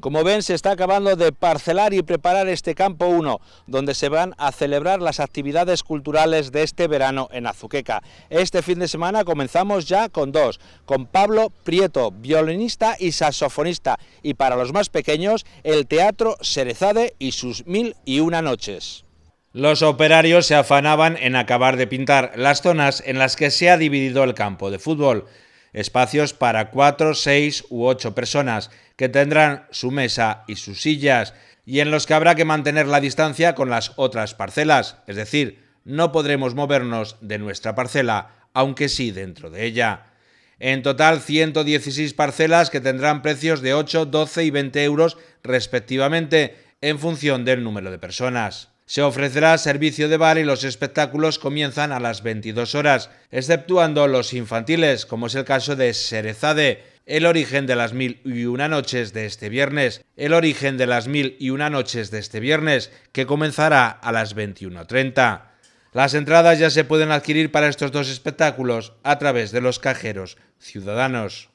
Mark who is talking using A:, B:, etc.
A: Como ven, se está acabando de parcelar y preparar este campo 1, donde se van a celebrar las actividades culturales de este verano en Azuqueca. Este fin de semana comenzamos ya con dos, con Pablo Prieto, violinista y saxofonista, y para los más pequeños, el Teatro Serezade y sus mil y una noches. Los operarios se afanaban en acabar de pintar las zonas en las que se ha dividido el campo de fútbol espacios para 4, 6 u 8 personas, que tendrán su mesa y sus sillas, y en los que habrá que mantener la distancia con las otras parcelas, es decir, no podremos movernos de nuestra parcela, aunque sí dentro de ella. En total, 116 parcelas que tendrán precios de 8, 12 y 20 euros respectivamente, en función del número de personas. Se ofrecerá servicio de bar y los espectáculos comienzan a las 22 horas, exceptuando los infantiles, como es el caso de Serezade, el origen de las mil y una noches de este viernes. El origen de las mil y una noches de este viernes, que comenzará a las 21.30. Las entradas ya se pueden adquirir para estos dos espectáculos a través de los cajeros ciudadanos.